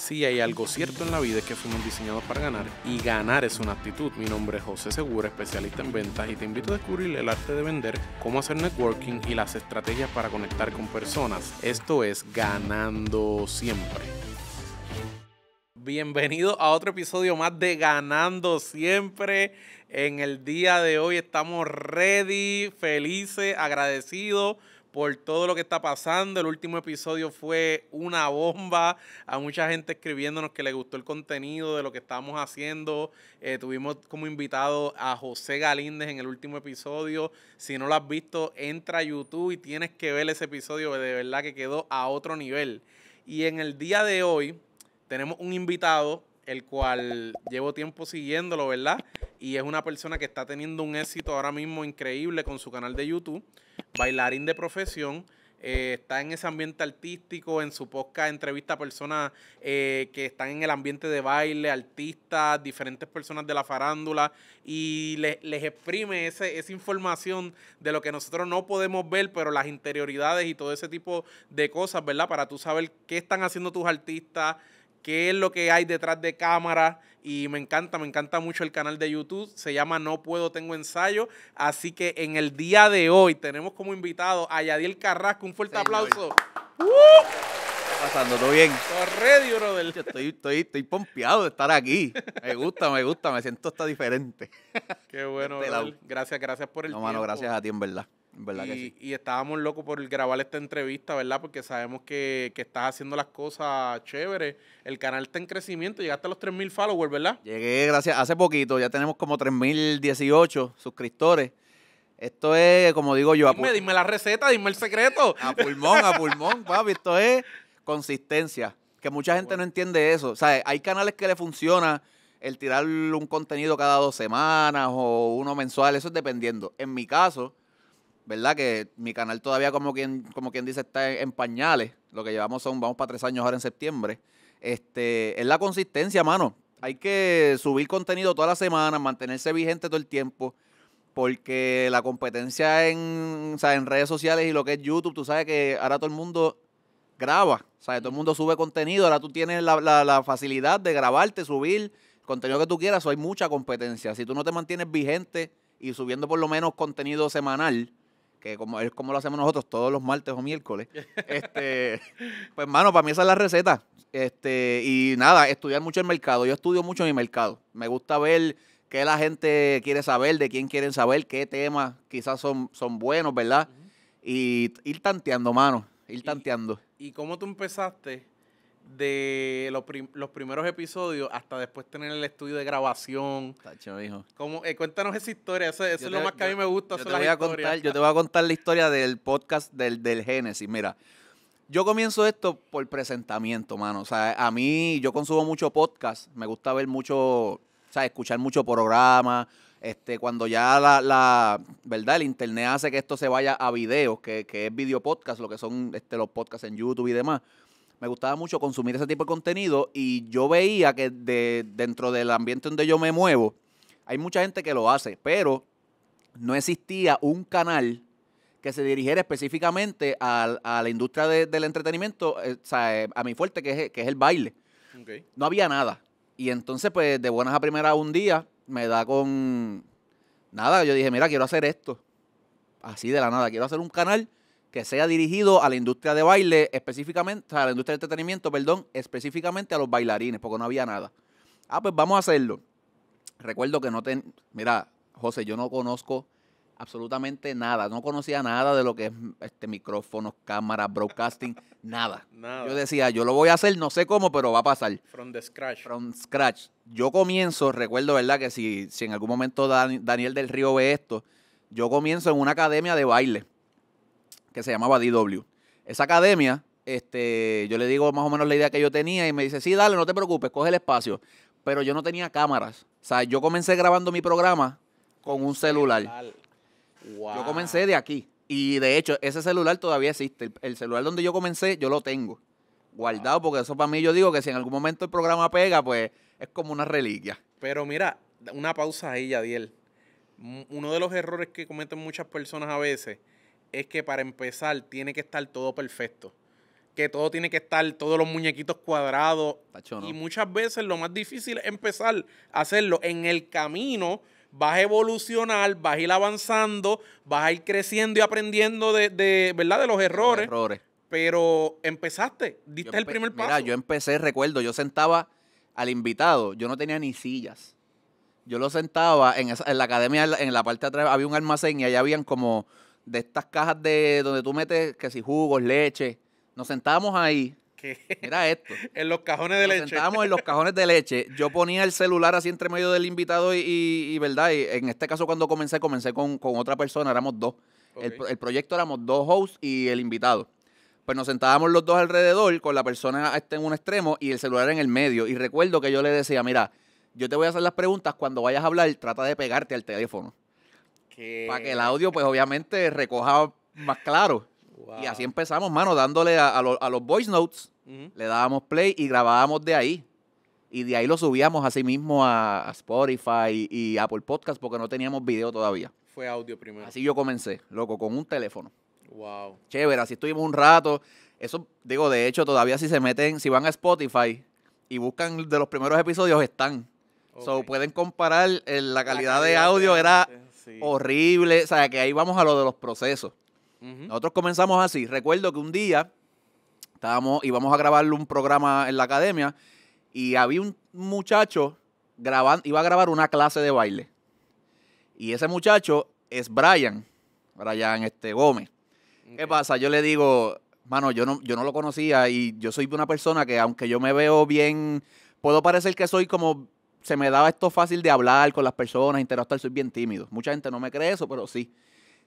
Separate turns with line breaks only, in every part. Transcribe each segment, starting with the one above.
Si hay algo cierto en la vida es que fuimos diseñados para ganar y ganar es una actitud. Mi nombre es José Segura, especialista en ventas y te invito a descubrir el arte de vender, cómo hacer networking y las estrategias para conectar con personas. Esto es ganando siempre. Bienvenido a otro episodio más de Ganando Siempre. En el día de hoy estamos ready, felices, agradecidos por todo lo que está pasando. El último episodio fue una bomba. A mucha gente escribiéndonos que le gustó el contenido de lo que estábamos haciendo. Eh, tuvimos como invitado a José Galíndez en el último episodio. Si no lo has visto, entra a YouTube y tienes que ver ese episodio. De verdad que quedó a otro nivel. Y en el día de hoy tenemos un invitado el cual llevo tiempo siguiéndolo, ¿verdad? Y es una persona que está teniendo un éxito ahora mismo increíble con su canal de YouTube, bailarín de profesión. Eh, está en ese ambiente artístico, en su podcast entrevista a personas eh, que están en el ambiente de baile, artistas, diferentes personas de la farándula, y les exprime esa información de lo que nosotros no podemos ver, pero las interioridades y todo ese tipo de cosas, ¿verdad? Para tú saber qué están haciendo tus artistas, qué es lo que hay detrás de cámara. Y me encanta, me encanta mucho el canal de YouTube. Se llama No Puedo Tengo Ensayo. Así que en el día de hoy tenemos como invitado a Yadiel Carrasco. Un fuerte aplauso.
¿Qué está ¡Uh! pasando? ¿Todo bien? brother. estoy, estoy, estoy pompeado de estar aquí. Me gusta, me gusta. Me siento hasta diferente.
Qué bueno, este Gracias, gracias por
el tiempo. No, mano, gracias a ti, en verdad
y, estábamos locos por grabar esta entrevista, ¿verdad? Porque sabemos que, que estás haciendo las cosas chéveres. El canal está en crecimiento, llegaste a los 3.000 followers, ¿verdad?
Llegué, gracias. Hace poquito, ya tenemos como 3.018 suscriptores. Esto es, como digo yo, dime, dime la receta, dime el secreto. A pulmón, a pulmón, papi. Esto es consistencia, que mucha gente no entiende eso. O sea, hay canales que le funciona el tirar un contenido cada dos semanas o uno mensual, eso es dependiendo. En mi caso, ¿verdad? Que mi canal todavía, como quien, como quien dice, está en, pañales. Lo que llevamos son, vamos para tres años ahora en septiembre. Este, es la consistencia, mano. Hay que subir contenido toda la semana, mantenerse vigente todo el tiempo, porque la competencia en, en redes sociales y lo que es YouTube, tú sabes que ahora todo el mundo graba, o todo el mundo sube contenido, ahora tú tienes la, la facilidad de grabarte, subir contenido que tú quieras, hay mucha competencia. Si tú no te mantienes vigente y subiendo por lo menos contenido semanal, que como es como lo hacemos nosotros todos los martes o miércoles. este, pues, mano, para mí esa es la receta. Este, y nada, estudiar mucho el mercado. Yo estudio mucho mi mercado. Me gusta ver qué la gente quiere saber, de quién quieren saber, qué temas quizás son, son buenos, ¿verdad? Y ir tanteando, mano, ir tanteando.
¿Y, ¿Y cómo tú empezaste de los, primeros episodios hasta después tener el estudio de grabación. Como, eh, cuéntanos esa historia, eso, es lo más que a mí me gusta. Yo te, voy
a contar, la historia del podcast del, del Génesis. Mira, yo comienzo esto por presentamiento, mano. O sea, a mí yo consumo mucho podcast, me gusta ver mucho, o sea, escuchar mucho programa. Este, cuando ya la, la, verdad, el internet hace que esto se vaya a videos, que, es video podcast, lo que son este, los podcasts en YouTube y demás me gustaba mucho consumir ese tipo de contenido y yo veía que de, dentro del ambiente donde yo me muevo, hay mucha gente que lo hace, pero no existía un canal que se dirigiera específicamente a, la industria del entretenimiento, eh, o sea, eh, a mi fuerte, que es, el baile. No había nada. Y entonces, pues, de buenas a primeras un día, me da con... Nada, yo dije, mira, quiero hacer esto. Así de la nada, quiero hacer un canal que sea dirigido a la industria de baile, específicamente, a la industria de entretenimiento, perdón, específicamente a los bailarines, porque no había nada. Ah, pues vamos a hacerlo. Recuerdo que no ten. Mira, José, yo no conozco absolutamente nada. No conocía nada de lo que es este, micrófonos, cámaras, broadcasting, nada. Yo decía, yo lo voy a hacer, no sé cómo, pero va a pasar. From the scratch. From scratch. Yo comienzo, recuerdo, ¿verdad? Que si, si en algún momento Daniel del Río ve esto, yo comienzo en una academia de baile que se llamaba DW. Esa academia, este, yo le digo más o menos la idea que yo tenía y me dice, sí, dale, no te preocupes, coge el espacio. Pero yo no tenía cámaras. O sea, yo comencé grabando mi programa con un celular. Yo comencé de aquí. Y de hecho, ese celular todavía existe. El, celular donde yo comencé, yo lo tengo guardado, porque eso para mí yo digo que si en algún momento el programa pega, pues es como una reliquia. Pero mira, una pausa
ahí, Yadiel. Uno de los errores que cometen muchas personas a veces es que para empezar tiene que estar todo perfecto. Que todo tiene que estar, todos los muñequitos cuadrados. Y muchas veces lo más difícil es empezar a hacerlo. En el camino vas a evolucionar, vas a ir avanzando, vas a ir creciendo y aprendiendo de,
¿verdad? de los errores. errores. Pero empezaste, diste el primer paso. Mira, yo empecé, recuerdo, yo sentaba al invitado, yo no tenía ni sillas. Yo lo sentaba en, en la academia, en la parte de atrás había un almacén y allá habían como de estas cajas de donde tú metes, que si jugos, leche. Nos sentábamos ahí. ¿Qué? Era esto. en los cajones de leche. Nos sentábamos en los cajones de leche. Yo ponía el celular así entre medio del invitado y, ¿verdad? Y en este caso cuando comencé, comencé con, con otra persona, éramos dos. El, el proyecto éramos dos hosts y el invitado pues nos sentábamos los dos alrededor con la persona este en un extremo y el celular en el medio. Y recuerdo que yo le decía, mira, yo te voy a hacer las preguntas, cuando vayas a hablar trata de pegarte al teléfono. Para que el audio, pues obviamente, recoja más claro. Y así empezamos, mano, dándole a, los voice notes. Le dábamos play y grabábamos de ahí. Y de ahí lo subíamos así mismo a, Spotify y, Apple Podcast porque no teníamos video todavía.
Fue audio primero. Así yo
comencé, loco, con un teléfono.
Wow. Chévere,
así estuvimos un rato. Eso, digo, de hecho, todavía si se meten, si van a Spotify y buscan de los primeros episodios, están. So, pueden comparar eh, la, calidad de audio, era horrible. O sea, que ahí vamos a lo de los procesos. Nosotros comenzamos así. Recuerdo que un día estábamos, íbamos a grabarle un programa en la academia y había un muchacho grabando, iba a grabar una clase de baile. Y ese muchacho es Brian, Brian este, Gómez. ¿Qué pasa? Yo le digo, mano, yo no, yo no lo conocía y yo soy una persona que aunque yo me veo bien, puedo parecer que soy como se me daba esto fácil de hablar con las personas, interactuar, soy bien tímido. Mucha gente no me cree eso, pero sí.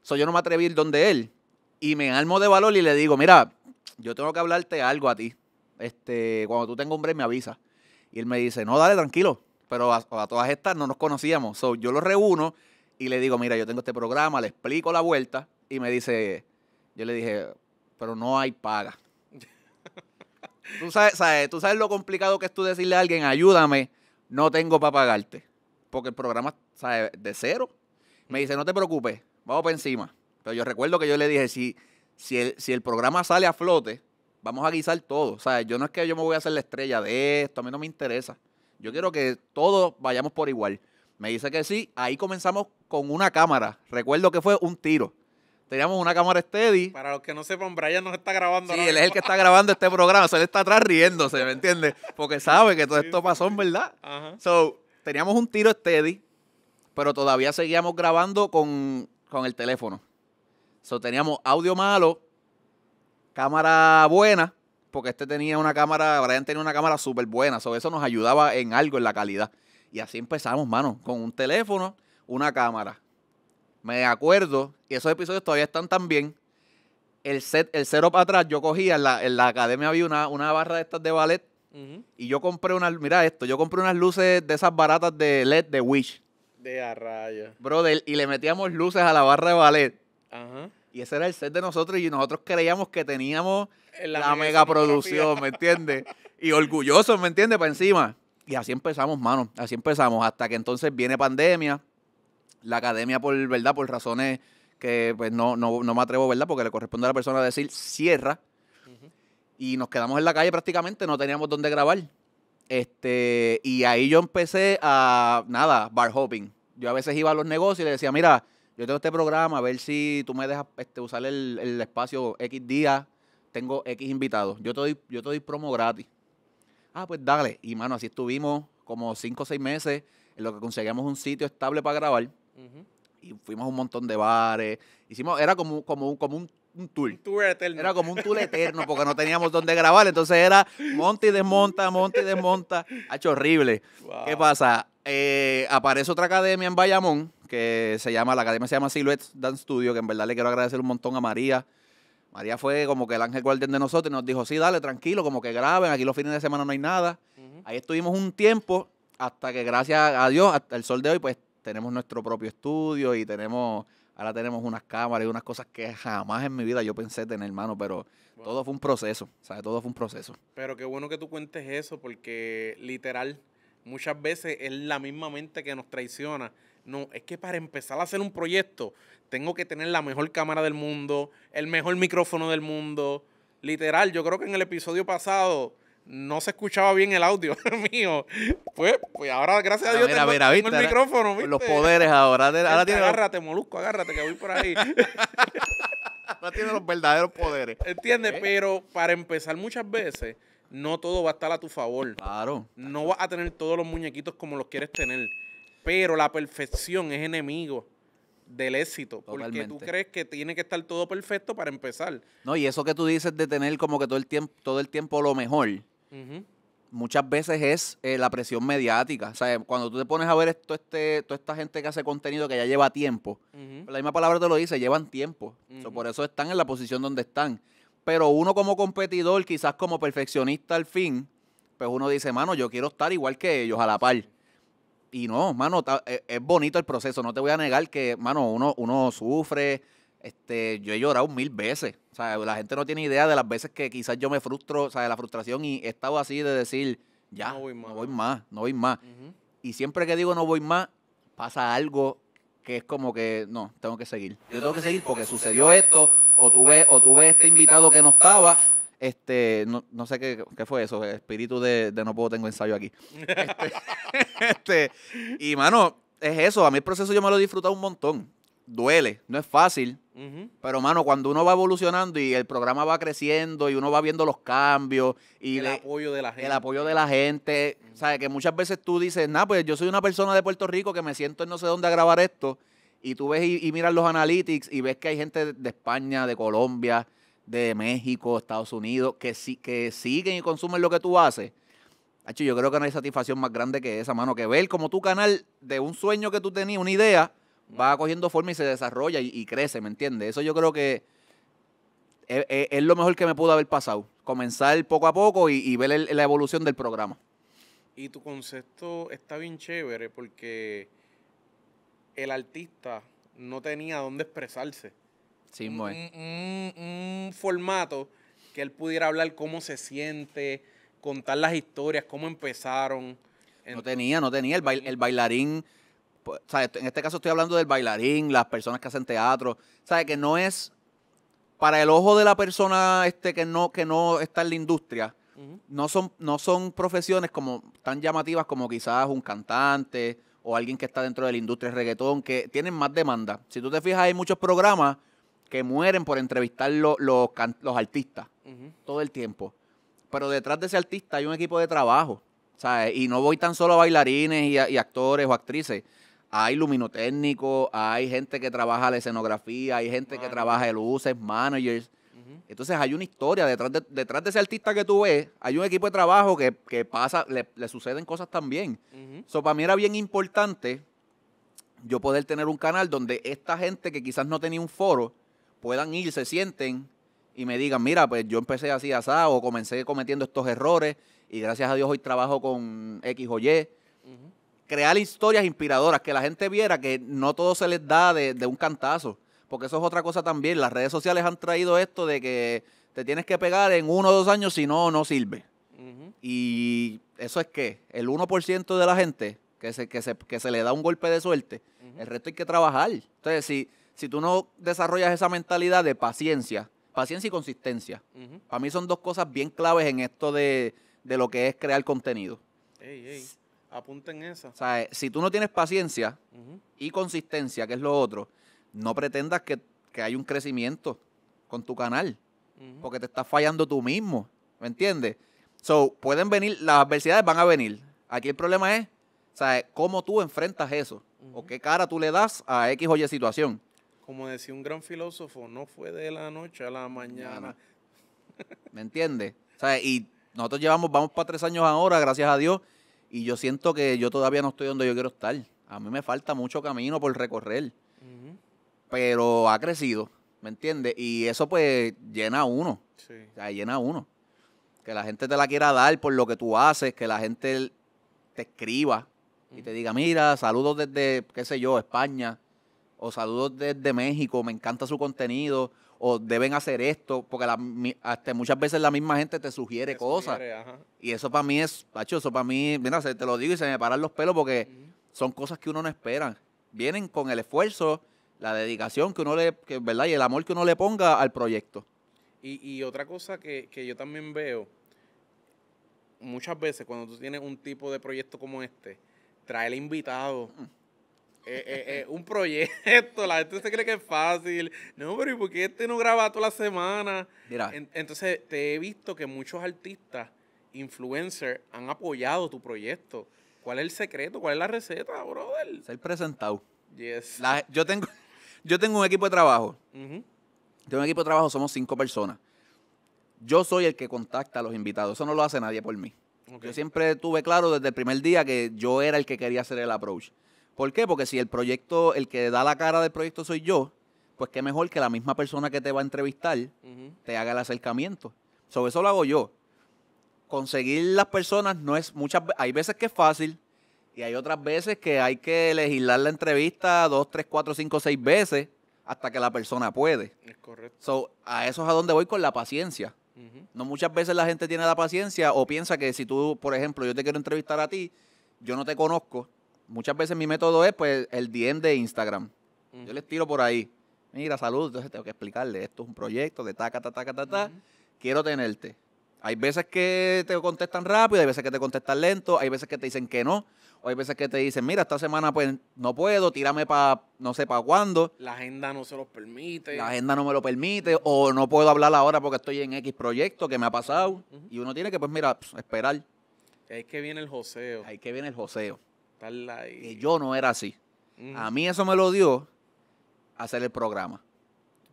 Soy yo no me atreví a ir donde él. Y me almo de valor y le digo, mira, yo tengo que hablarte algo a ti. Este, cuando tú tengas un me avisa. Y él me dice, no, dale, tranquilo. Pero a, todas estas no nos conocíamos. yo lo reúno y le digo, mira, yo tengo este programa, le explico la vuelta. Y me dice, yo le dije, pero no hay paga. tú, sabes, tú sabes lo complicado que es tú decirle a alguien, ayúdame no tengo para pagarte. Porque el programa sabe de cero. Me dice, no te preocupes, vamos para encima. Pero yo recuerdo que yo le dije, si, si, el, si el programa sale a flote, vamos a guisar todo. O sea, yo no es que yo me voy a hacer la estrella de esto, a mí no me interesa. Yo quiero que todos vayamos por igual. Me dice que sí, ahí comenzamos con una cámara. Recuerdo que fue un tiro. Teníamos una cámara steady. Para los que no sepan, Brian nos está grabando. Sí, él es el que está grabando este programa. O sea, él está atrás riéndose, ¿me entiendes? Porque sabe que todo esto pasó en verdad. So, teníamos un tiro steady, pero todavía seguíamos grabando con, con el teléfono. So, teníamos audio malo, cámara buena, porque este tenía una cámara, Brian tenía una cámara súper buena. So, eso nos ayudaba en algo, en la calidad. Y así empezamos, mano, con un teléfono, una cámara, me acuerdo, y esos episodios todavía están tan bien. El set, el cero para atrás, yo cogía, en la, academia había una, una barra de estas de ballet. Y yo compré unas, mira esto, yo compré unas luces de esas baratas de LED de Wish.
De a raya.
Brother, y le metíamos luces a la barra de ballet. Ajá. Y ese era el set de nosotros y nosotros creíamos que teníamos la, mega megaproducción, ¿me entiendes? y orgullosos, ¿me entiendes? Para encima. Y así empezamos, mano. Así empezamos. Hasta que entonces viene pandemia la academia, por verdad, por razones que pues no, me atrevo, ¿verdad? Porque le corresponde a la persona decir cierra. Y nos quedamos en la calle prácticamente, no teníamos dónde grabar. Este, y ahí yo empecé a, nada, bar hopping. Yo a veces iba a los negocios y le decía, mira, yo tengo este programa, a ver si tú me dejas este, usar el, espacio X día, tengo X invitados. Yo te, doy, yo te doy promo gratis. Ah, pues dale. Y mano, así estuvimos como cinco o seis meses en lo que conseguíamos un sitio estable para grabar. Y fuimos a un montón de bares. Hicimos, era como, como, un tour. Un tour Era como un tour eterno porque no teníamos donde grabar. Entonces era monte y desmonta, monta y desmonta. hecho horrible. ¿Qué pasa? Eh, aparece otra academia en Bayamón que se llama, la academia se llama Silhouette Dance Studio, que en verdad le quiero agradecer un montón a María. María fue como que el ángel guardián de nosotros y nos dijo, sí, dale, tranquilo, como que graben, aquí los fines de semana no hay nada. Ahí estuvimos un tiempo hasta que gracias a Dios, hasta el sol de hoy, pues tenemos nuestro propio estudio y tenemos, ahora tenemos unas cámaras y unas cosas que jamás en mi vida yo pensé tener, hermano, pero todo fue un proceso, ¿sabes? Todo fue un proceso.
Pero qué bueno que tú cuentes eso, porque literal, muchas veces es la misma mente que nos traiciona. No, es que para empezar a hacer un proyecto, tengo que tener la mejor cámara del mundo, el mejor micrófono del mundo. Literal, yo creo que en el episodio pasado no se escuchaba bien el audio mío. Pues, pues ahora, gracias a ah, Dios, tengo, el micrófono. Los poderes ahora. Agárrate, molusco, agárrate, que voy por ahí. ahora tiene los verdaderos poderes. ¿Entiendes? Pero para empezar, muchas veces no todo va a estar a tu favor. Claro. No vas a tener todos los muñequitos como los quieres tener. Pero la perfección es enemigo del éxito. Porque tú crees que tiene que estar todo perfecto para empezar.
No, y eso que tú dices de tener como que todo el tiempo, todo el tiempo lo mejor Muchas veces es eh, la presión mediática. O sea, eh, cuando tú te pones a ver esto, este, toda esta gente que hace contenido que ya lleva tiempo, la misma palabra te lo dice, llevan tiempo. por eso están en la posición donde están. Pero uno como competidor, quizás como perfeccionista al fin, pues uno dice, mano, yo quiero estar igual que ellos, a la par. Y no, mano, eh, es, bonito el proceso. No te voy a negar que, mano, uno, uno sufre, este, yo he llorado mil veces. la gente no tiene idea de las veces que quizás yo me frustro, o sea, de la frustración y he estado así de decir, ya, no voy más, no voy más. Y siempre que digo no voy más, pasa algo que es como que no, tengo que seguir. Yo tengo que seguir porque sucedió esto, o tuve, o tuve este invitado que no estaba. Este, no, sé qué, fue eso, espíritu de, no puedo tengo ensayo aquí. Este, este, y mano, es eso, a mi proceso yo me lo he disfrutado un montón duele, no es fácil. Pero, mano, cuando uno va evolucionando y el programa va creciendo y uno va viendo los cambios y el apoyo de la gente. El apoyo de la gente. ¿Sabes? Que muchas veces tú dices, nah, pues yo soy una persona de Puerto Rico que me siento en no sé dónde a grabar esto. Y tú ves y, miras los analytics y ves que hay gente de, España, de Colombia, de México, Estados Unidos, que, que siguen y consumen lo que tú haces. yo creo que no hay satisfacción más grande que esa, mano, que ver como tu canal de un sueño que tú tenías, una idea, va cogiendo forma y se desarrolla y, crece, ¿me entiendes? Eso yo creo que e, e, es, lo mejor que me pudo haber pasado. Comenzar poco a poco y, ver la evolución del programa.
Y tu concepto está bien chévere porque el artista no tenía dónde expresarse. Sí, pues. un, un, formato que él pudiera hablar cómo se siente, contar las historias, cómo
empezaron. no tenía, no tenía. El, el bailarín pues, en este caso estoy hablando del bailarín, las personas que hacen teatro, ¿sabes? Que no es, para el ojo de la persona este, que, no, está en la industria, no, son, profesiones como tan llamativas como quizás un cantante o alguien que está dentro de la industria de reggaetón, que tienen más demanda. Si tú te fijas, hay muchos programas que mueren por entrevistar los, artistas todo el tiempo. Pero detrás de ese artista hay un equipo de trabajo. Y no voy tan solo a bailarines y actores o actrices hay luminotécnicos, hay gente que trabaja la escenografía, hay gente que trabaja de luces, managers. Entonces hay una historia detrás de, detrás de ese artista que tú ves, hay un equipo de trabajo que, pasa, le, suceden cosas también. Eso para mí era bien importante yo poder tener un canal donde esta gente que quizás no tenía un foro puedan ir, se sienten y me digan, mira, pues yo empecé así asado, comencé cometiendo estos errores y gracias a Dios hoy trabajo con X o Y crear historias inspiradoras, que la gente viera que no todo se les da de, un cantazo. Porque eso es otra cosa también. Las redes sociales han traído esto de que te tienes que pegar en uno o dos años, si no, no sirve. Y eso es que el 1% de la gente que se, que, se, que se le da un golpe de suerte, el resto hay que trabajar. Entonces, si, si tú no desarrollas esa mentalidad de paciencia, paciencia y consistencia, para mí son dos cosas bien claves en esto de, lo que es crear contenido.
Apunten esa.
Eh, si tú no tienes paciencia y consistencia, que es lo otro, no pretendas que, que hay un crecimiento con tu canal, porque te estás fallando tú mismo, ¿me entiendes? So, pueden venir, las adversidades van a venir. Aquí el problema es, ¿sabes? ¿Cómo tú enfrentas eso? ¿O qué cara tú le das a X o Y situación?
Como decía un gran filósofo, no fue de la noche a la mañana.
¿Me entiendes? Y nosotros llevamos, vamos para tres años ahora, gracias a Dios, y yo siento que yo todavía no estoy donde yo quiero estar. A mí me falta mucho camino por recorrer. Pero ha crecido, ¿me entiendes? Y eso pues llena uno. Sí. O sea, llena uno. Que la gente te la quiera dar por lo que tú haces, que la gente te escriba y te diga, mira, saludos desde, qué sé yo, España, o saludos desde México, me encanta su contenido o deben hacer esto, porque hasta muchas veces la misma gente te sugiere, cosas. y eso para mí es, Pacho, eso para mí, mira, se te lo digo y se me paran los pelos porque son cosas que uno no espera. Vienen con el esfuerzo, la dedicación que uno le, ¿verdad? Y el amor que uno le ponga al proyecto.
Y, otra cosa que, yo también veo, muchas veces cuando tú tienes un tipo de proyecto como este, trae el invitado. Mm. Eh, eh, eh, un proyecto, la gente se cree que es fácil. No, pero ¿y por qué este no graba toda la semana? Mira. entonces, te he visto que muchos artistas, influencers, han apoyado tu proyecto. ¿Cuál es el secreto? ¿Cuál es la receta, brother? Ser
presentado. Yes. yo, tengo, yo tengo un equipo de trabajo. Tengo un equipo de trabajo, somos cinco personas. Yo soy el que contacta a los invitados. Eso no lo hace nadie por mí. Yo siempre tuve claro desde el primer día que yo era el que quería hacer el approach. ¿Por qué? Porque si el proyecto, el que da la cara del proyecto soy yo, pues qué mejor que la misma persona que te va a entrevistar te haga el acercamiento. Sobre eso lo hago yo. Conseguir las personas no es muchas hay veces que es fácil y hay otras veces que hay que legislar la entrevista dos, tres, cuatro, cinco, seis veces hasta que la persona puede. Es correcto. So, a eso es a donde voy con la paciencia. No muchas veces la gente tiene la paciencia o piensa que si tú, por ejemplo, yo te quiero entrevistar a ti, yo no te conozco, muchas veces mi método es pues el DM de Instagram. Yo les tiro por ahí. Mira, salud, entonces tengo que explicarle, esto es un proyecto de ta, ta, ta, ta, ta. ta. Quiero tenerte. Hay veces que te contestan rápido, hay veces que te contestan lento, hay veces que te dicen que no, o hay veces que te dicen, mira, esta semana pues no puedo, tírame para no sé para cuándo.
La agenda no se lo permite. La agenda
no me lo permite, o no puedo hablar ahora porque estoy en X proyecto que me ha pasado. Y uno tiene que, pues mira, esperar. Ahí que viene el joseo. Ahí que viene el joseo. Y... Que yo no era así. A mí eso me lo dio hacer el programa.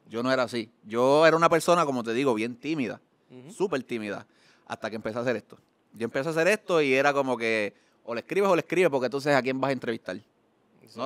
Yo no era así. Yo era una persona, como te digo, bien tímida, súper tímida, hasta que empecé a hacer esto. Yo empecé a hacer esto y era como que o le escribes o le escribes porque entonces a quién vas a entrevistar.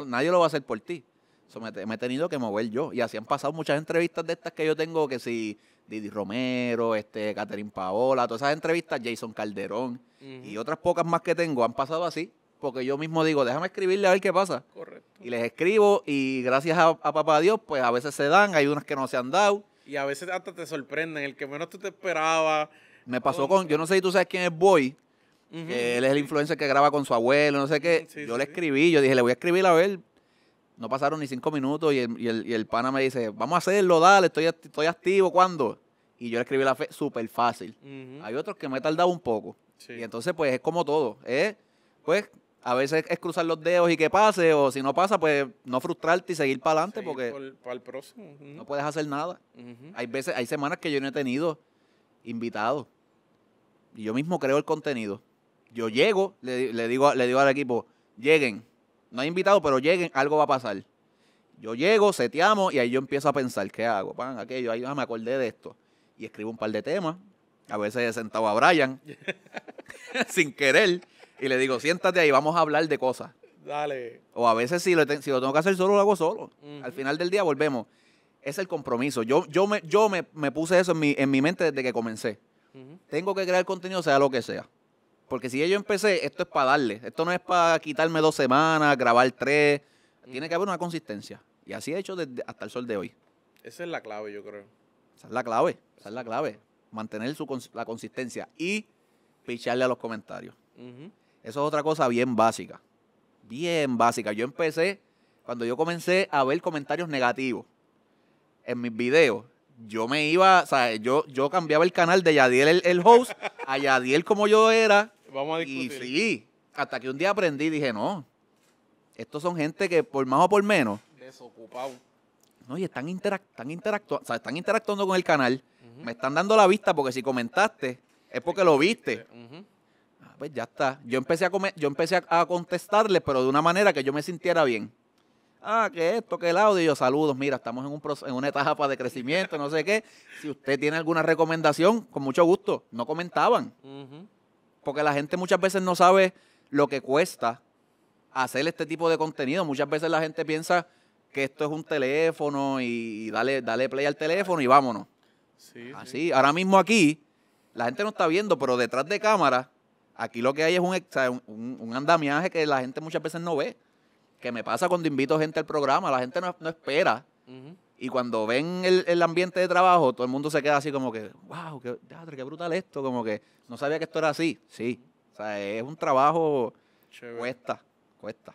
nadie lo va a hacer por ti. eso me, he tenido que mover yo. Y así han pasado muchas entrevistas de estas que yo tengo, que si Didi Romero, este, Catherine Paola, todas esas entrevistas, Jason Calderón y otras pocas más que tengo han pasado así porque yo mismo digo, déjame escribirle a ver qué pasa. Correcto. Y les escribo y gracias a, papá Dios, pues a veces se dan, hay unas que no se han dado. Y a veces hasta te sorprenden, el que menos tú te esperabas. Me pasó oh, con, yo no sé si tú sabes quién es Boy, él es el influencer que graba con su abuelo, no sé qué. yo le escribí, yo dije, le voy a escribir a ver. No pasaron ni cinco minutos y el, pana me dice, vamos a hacerlo, dale, estoy, estoy activo, ¿cuándo? Y yo le escribí la fe súper fácil. Hay otros que me he tardado un poco. Y entonces, pues, es como todo. ¿eh? Pues, a veces es cruzar los dedos y que pase, o si no pasa, pues no frustrarte y seguir para adelante, porque el próximo. no puedes hacer nada. Hay veces, hay semanas que yo no he tenido invitados. Y yo mismo creo el contenido. Yo llego, le, digo, le digo al equipo, lleguen. No hay invitado pero lleguen, algo va a pasar. Yo llego, seteamos y ahí yo empiezo a pensar, ¿qué hago? aquello, ahí ah, me acordé de esto. Y escribo un par de temas. A veces he sentado a Brian, sin querer y le digo, siéntate ahí, vamos a hablar de cosas. Dale. O a veces si lo, tengo que hacer solo, lo hago solo. Al final del día volvemos. Es el compromiso. Yo, yo, me, yo me, puse eso en mi, mente desde que comencé. Tengo que crear contenido, sea lo que sea. Porque si yo empecé, esto es para darle. Esto no es para quitarme dos semanas, grabar tres. Tiene que haber una consistencia. Y así he hecho hasta el sol de hoy.
Esa es la clave, yo creo.
Esa es la clave. Esa es la clave. Mantener la consistencia y picharle a los comentarios. Eso es otra cosa bien básica. Bien básica. Yo empecé, cuando yo comencé a ver comentarios negativos en mis videos, yo me iba, o sea, yo, yo cambiaba el canal de Yadiel el, host a Yadiel como yo era. Vamos a discutir. Y sí, hasta que un día aprendí y dije, no, estos son gente que por más o por menos.
Desocupado.
No, y están, están, están interactuando con el canal. Me están dando la vista porque si comentaste es porque lo viste pues ya está. Yo empecé a comer, yo empecé a, contestarle, pero de una manera que yo me sintiera bien. Ah, que esto, que el audio, saludos, mira, estamos en, un una etapa de crecimiento, no sé qué. Si usted tiene alguna recomendación, con mucho gusto, no comentaban. Porque la gente muchas veces no sabe lo que cuesta hacer este tipo de contenido. Muchas veces la gente piensa que esto es un teléfono y dale, play al teléfono y vámonos. Así, ahora mismo aquí, la gente no está viendo, pero detrás de cámara Aquí lo que hay es un, un, andamiaje que la gente muchas veces no ve. Que me pasa cuando invito gente al programa, la gente no, espera. Y cuando ven el, ambiente de trabajo, todo el mundo se queda así como que, wow, qué, qué brutal esto, como que no sabía que esto era así. Sí, o sea, es un trabajo, cuesta, cuesta.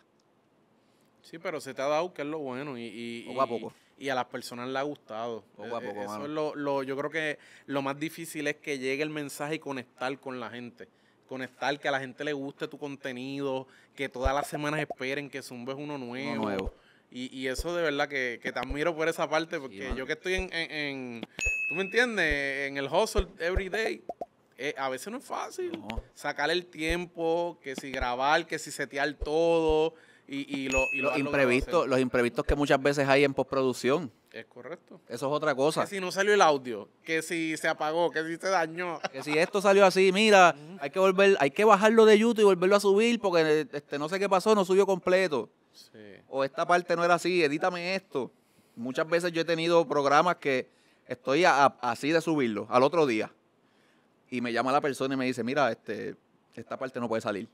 Sí, pero se te ha dado que es lo bueno y, a Y, a las personas le ha gustado. Eh, eso es lo, lo, yo creo que lo más difícil es que llegue el mensaje y conectar con la gente conectar, que a la gente le guste tu contenido, que todas las semanas esperen que zumbes uno nuevo. Y, y, eso de verdad que, que, te admiro por esa parte, porque yo que estoy en, en, tú me entiendes, en el hustle every day, eh, a veces no es fácil sacar el tiempo, que si grabar, que si setear todo y, y, lo, y los, imprevistos,
los imprevistos que muchas veces hay en postproducción.
Es correcto. Eso es otra cosa. Que si no salió el audio, que si se apagó, que si se dañó.
Que si esto salió así, mira, hay que volver, hay que bajarlo de YouTube y volverlo a subir porque este, no sé qué pasó, no subió completo. O esta parte no era así, edítame esto. Muchas veces yo he tenido programas que estoy así de subirlo al otro día. Y me llama la persona y me dice, mira, este, esta parte no puede salir.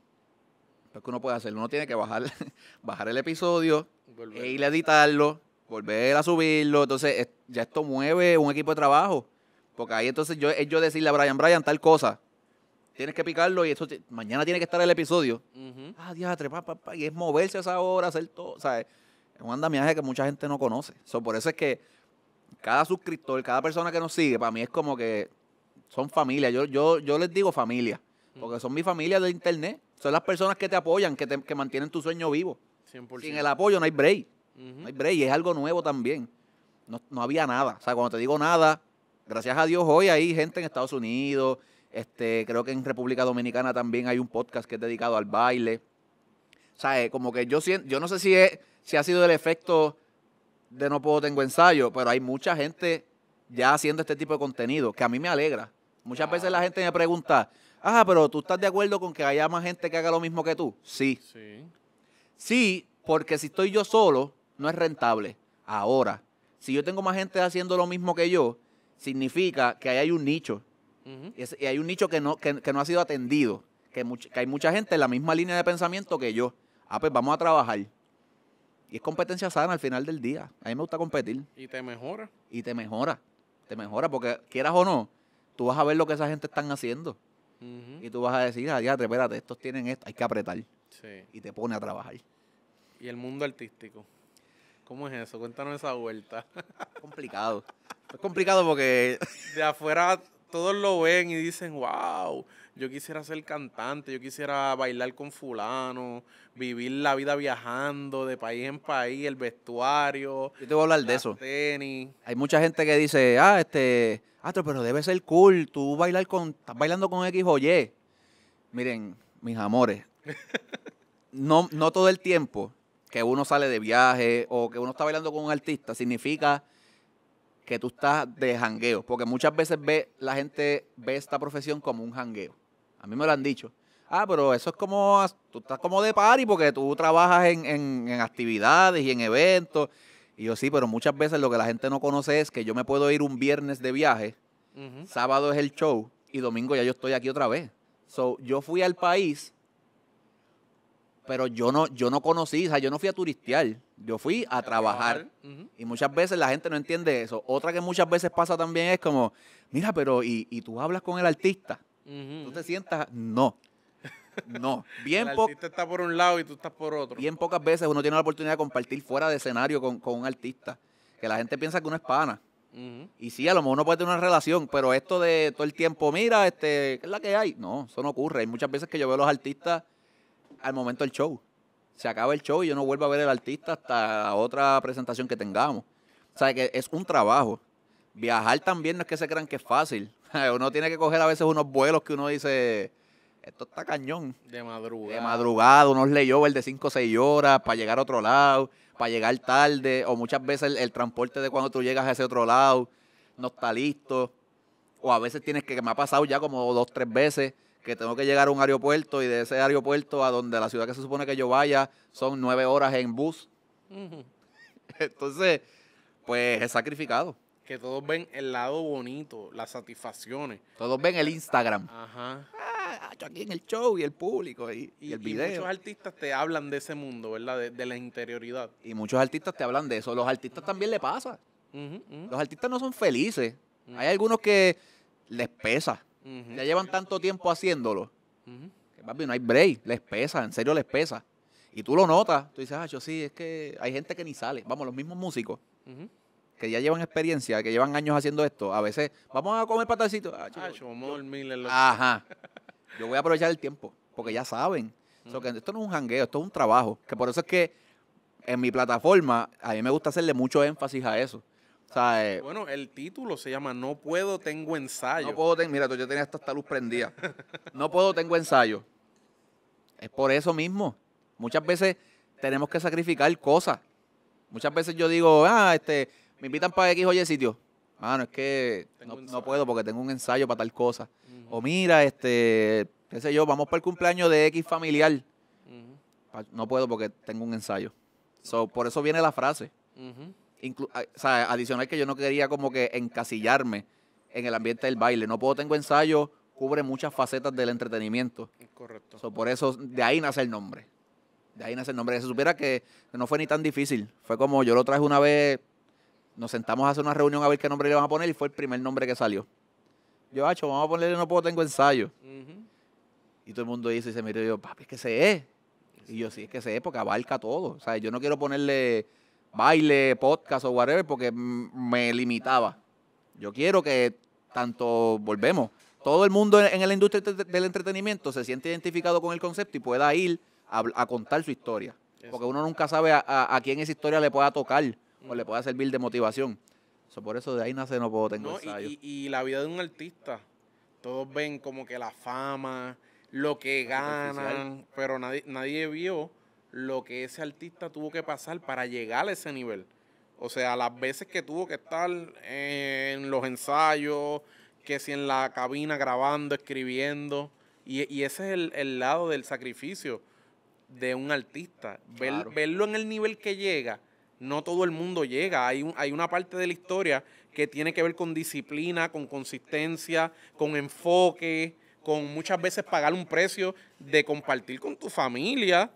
Pero que uno puede hacerlo, uno tiene que bajar, bajar el episodio e ir a editarlo volver a subirlo. Entonces, ya esto mueve un equipo de trabajo. Porque ahí entonces yo, es yo decirle a Brian, Brian, tal cosa. Tienes que picarlo y esto mañana tiene que estar el episodio. Ah, diatre, papá, pa, Y es moverse a esa hora, hacer todo. O sea, es un andamiaje que mucha gente no conoce. So, por eso es que cada suscriptor, cada persona que nos sigue, para mí es como que son familia. Yo, yo, yo les digo familia. Porque son mi familia de internet. Son las personas que te apoyan, que, te, que mantienen tu sueño vivo.
Sin el apoyo no hay break hay
Y es algo nuevo también. No, había nada. O sea, cuando te digo nada, gracias a Dios hoy hay gente en Estados Unidos. Este, creo que en República Dominicana también hay un podcast que es dedicado al baile. O sea, eh, como que yo, yo no sé si, si ha sido el efecto de no puedo tengo ensayo, pero hay mucha gente ya haciendo este tipo de contenido que a mí me alegra. Muchas veces la gente me pregunta, ah, pero tú estás de acuerdo con que haya más gente que haga lo mismo que tú. Sí. Sí, sí porque si estoy yo solo, no es rentable. Ahora, si yo tengo más gente haciendo lo mismo que yo, significa que ahí hay un nicho. y, hay un nicho que no, ha sido atendido. Que, hay mucha gente en la misma línea de pensamiento que yo. Ah, pues vamos a trabajar. Y es competencia sana al final del día. A mí me gusta competir.
Y te mejora.
Y te mejora. Te mejora porque quieras o no, tú vas a ver lo que esa gente están haciendo. Y tú vas a decir, ay ah, espérate, estos tienen esto, hay que apretar. Y te pone a trabajar.
Y el mundo artístico. ¿Cómo es eso? Cuéntanos esa vuelta. complicado. Es complicado porque... De afuera todos lo ven y dicen, wow, yo quisiera ser cantante, yo quisiera bailar con fulano, vivir la vida viajando de país en país, el vestuario.
Yo te voy a hablar de eso. Tenis. Hay mucha gente que dice, ah, este, Astro, pero debe ser cool, tú bailar con, estás bailando con X o Y. Miren, mis amores, no, no todo el tiempo, que uno sale de viaje o que uno está bailando con un artista, significa que tú estás de jangueo. Porque muchas veces ve, la gente ve esta profesión como un jangueo. A mí me lo han dicho. Ah, pero eso es como, tú estás como de party porque tú trabajas en, actividades y en eventos. Y yo sí, pero muchas veces lo que la gente no conoce es que yo me puedo ir un viernes de viaje, sábado es el show y domingo ya yo estoy aquí otra vez. So, yo fui al país pero yo no, yo no conocí, o sea, yo no fui a turistear, yo fui a trabajar. Y muchas veces la gente no entiende eso. Otra que muchas veces pasa también es como, mira, pero y, tú hablas con el artista, tú te sientas, no. No, bien El artista está por un lado y tú estás por otro. Bien pocas veces uno tiene la oportunidad de compartir fuera de escenario con, un artista. Que la gente piensa que uno es pana. Y sí, a lo mejor uno puede tener una relación, pero esto de todo el tiempo, mira, este, ¿qué es la que hay? No, eso no ocurre. Hay muchas veces que yo veo a los artistas al momento del show. Se acaba el show y yo no vuelvo a ver al artista hasta otra presentación que tengamos. O sea, que es un trabajo. Viajar también no es que se crean que es fácil. uno tiene que coger a veces unos vuelos que uno dice, esto está cañón. De madrugada. De madrugada, unos el de 5 o 6 horas para llegar a otro lado, para llegar tarde, o muchas veces el, transporte de cuando tú llegas a ese otro lado no está listo. O a veces tienes que, que me ha pasado ya como dos, tres veces, que tengo que llegar a un aeropuerto y de ese aeropuerto a donde la ciudad que se supone que yo vaya son nueve horas en bus. Entonces, pues es sacrificado.
Que todos ven el lado bonito, las satisfacciones.
Todos ven el Instagram.
Ajá. Ah, aquí en el show y el público y,
el video. Y muchos
artistas te hablan de ese mundo, ¿verdad? De, la interioridad.
Y muchos artistas te hablan de eso. Los artistas también le pasa.
Los
artistas no son felices. Hay algunos que les pesa ya llevan tanto tiempo haciéndolo. no hay break. Les pesa, en serio les pesa. Y tú lo notas. Tú dices, ah, yo sí, es que hay gente que ni sale. Vamos, los mismos músicos. Que ya llevan experiencia, que llevan años haciendo esto. A veces, vamos a comer patacitos, Ah, yo, Ajá. yo voy a aprovechar el tiempo, porque ya saben. esto no es un jangueo, esto es un trabajo. Que por eso es que en mi plataforma, a mí me gusta hacerle mucho énfasis a eso. Eh, bueno, el título se llama No puedo, tengo ensayo. No puedo, ten... mira, yo tenía hasta esta luz prendida. No puedo, tengo ensayo. Es por eso mismo. Muchas veces tenemos que sacrificar cosas. Muchas veces yo digo, ah, este, me invitan para X o Y sitio. Ah, no, es que no, puedo porque tengo un ensayo para tal cosa. O mira, este, qué sé yo, vamos para el cumpleaños de X familiar. No puedo porque tengo un ensayo. por eso viene la frase o sea, adicional que yo no quería como que encasillarme en el ambiente del baile. No puedo tengo ensayo, cubre muchas facetas del entretenimiento. Correcto. por eso, de ahí nace el nombre. De ahí nace el nombre. Se supiera que no fue ni tan difícil. Fue como yo lo traje una vez, nos sentamos a hacer una reunión a ver qué nombre le vamos a poner y fue el primer nombre que salió. Yo, hacho, vamos a ponerle No puedo tengo ensayo. Y todo el mundo dice, y se miró y yo, papi, es que se es. Y yo, sí, es que se es porque abarca todo. O sea, yo no quiero ponerle baile, podcast o whatever, porque me limitaba. Yo quiero que tanto volvemos. Todo el mundo en, la industria del entretenimiento se siente identificado con el concepto y pueda ir a, contar su historia. Porque uno nunca sabe a, quién esa historia le pueda tocar o le pueda servir de motivación. So, por eso de ahí nace No Puedo Tengo
Y, la vida de un artista. Todos ven como que la fama, lo que ganan, pero nadie, nadie vio lo que ese artista tuvo que pasar para llegar a ese nivel. O sea, las veces que tuvo que estar en los ensayos, que si en la cabina grabando, escribiendo. Y, ese es el, lado del sacrificio de un artista. Verlo en el nivel que llega, no todo el mundo llega. Hay, hay una parte de la historia que tiene que ver con disciplina, con consistencia, con enfoque, con muchas veces pagar un precio de compartir con tu familia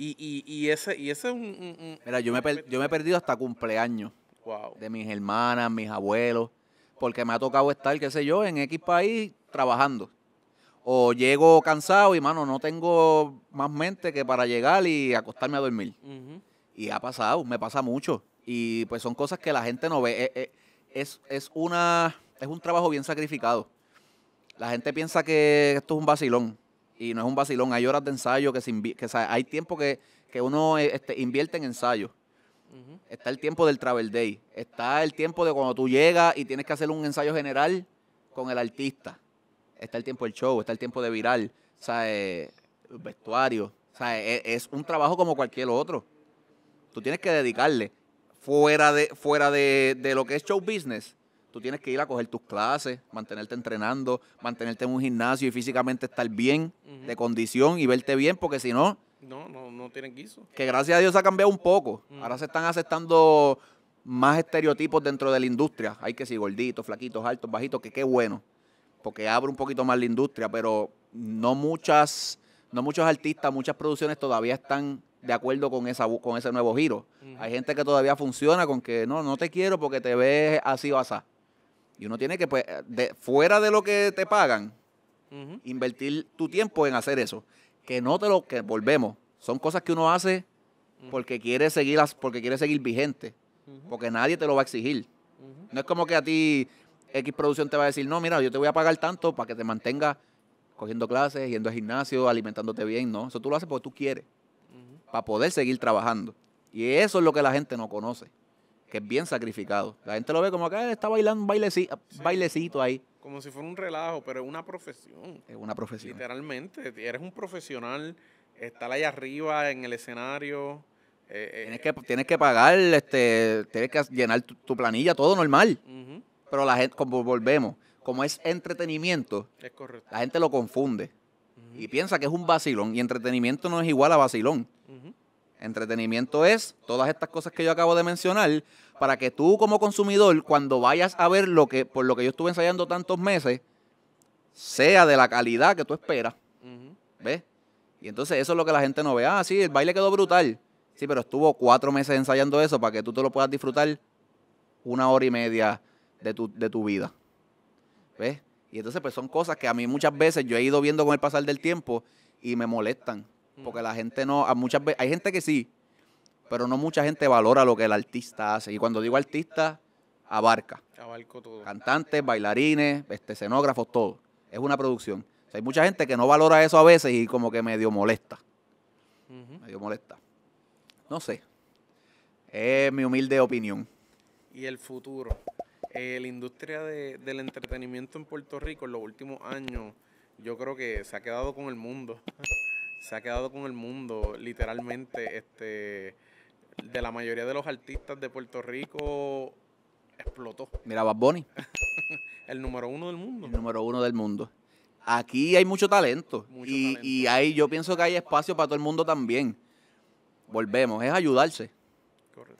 y, y, ese, y ese es un,
Mira, yo me, yo me he perdido hasta cumpleaños. De mis hermanas, mis abuelos. Porque me ha tocado estar, qué sé yo, en X país trabajando. O llego cansado y, mano, no tengo más mente que para llegar y acostarme a dormir. Y ha pasado, me pasa mucho. Y pues son cosas que la gente no ve. Eh, eh, es, es, una, es un trabajo bien sacrificado. La gente piensa que esto es un vacilón y no es un vacilón. Hay horas de ensayo que, se que hay tiempo que, uno eh, este, invierte en ensayo. Está el tiempo del travel day. Está el tiempo de cuando tú llegas y tienes que hacer un ensayo general con el artista. Está el tiempo del show, está el tiempo de viral, o sea, eh, vestuario. O e, es, un trabajo como cualquier otro. Tú tienes que dedicarle. Fuera de, fuera de, de lo que es show business, Tú tienes que ir a coger tus clases, mantenerte entrenando, mantenerte en un gimnasio y físicamente estar bien, de condición y verte bien, porque si no...
No, no, tienen guiso. Que
gracias a Dios ha cambiado un poco. Ahora se están aceptando más estereotipos dentro de la industria. Hay que ser gorditos, flaquitos, altos, bajitos, que qué bueno, porque abre un poquito más la industria, pero no muchas, no muchos artistas, muchas producciones todavía están de acuerdo con esa con ese nuevo giro. Hay gente que todavía funciona con que no, no te quiero porque te ves así o asá. Y uno tiene que, pues, de, fuera de lo que te pagan, invertir tu tiempo en hacer eso. Que no te lo, que volvemos. Son cosas que uno hace porque quiere seguir, porque quiere seguir vigente. Porque nadie te lo va a exigir. No es como que a ti X producción te va a decir, no, mira, yo te voy a pagar tanto para que te mantengas cogiendo clases, yendo al gimnasio, alimentándote bien. No, eso tú lo haces porque tú quieres. Para poder seguir trabajando. Y eso es lo que la gente no conoce que es bien sacrificado. La gente lo ve como que ah, está bailando un bailecito, ahí.
Como si fuera un relajo, pero es una profesión. Es una profesión. Literalmente, eres un profesional, estar ahí arriba en el escenario. Eh, eh, tienes,
que, tienes que pagar, este, tienes que llenar tu, planilla, todo normal. Pero la gente, como volvemos, como es entretenimiento, la gente lo confunde y piensa que es un vacilón y entretenimiento no es igual a vacilón. Entretenimiento es todas estas cosas que yo acabo de mencionar para que tú como consumidor, cuando vayas a ver lo que, por lo que yo estuve ensayando tantos meses, sea de la calidad que tú esperas. ¿Ves? Y entonces eso es lo que la gente no ve. Ah, sí, el baile quedó brutal. Sí, pero estuvo cuatro meses ensayando eso para que tú te lo puedas disfrutar una hora y media de tu, de tu vida. ¿Ves? Y entonces pues son cosas que a mí muchas veces yo he ido viendo con el pasar del tiempo y me molestan. Porque la gente no, a muchas hay gente que sí, pero no mucha gente valora lo que el artista hace. Y cuando digo artista, abarca. Abarco todo. Cantantes, bailarines, este, escenógrafos, todo. Es una producción. hay mucha gente que no valora eso a veces y como que medio molesta. me dio Medio molesta. No sé. Es mi humilde opinión.
Y el futuro. Eh, la industria de, del entretenimiento en Puerto Rico en los últimos años, yo creo que se ha quedado con el mundo se ha quedado con el mundo, literalmente, este, de la mayoría de los artistas de Puerto Rico explotó.
Mira, Bad Bunny. el número uno del mundo. El número uno del mundo. Aquí hay mucho talento. y, ahí yo pienso que hay espacio para todo el mundo también. Volvemos, es ayudarse.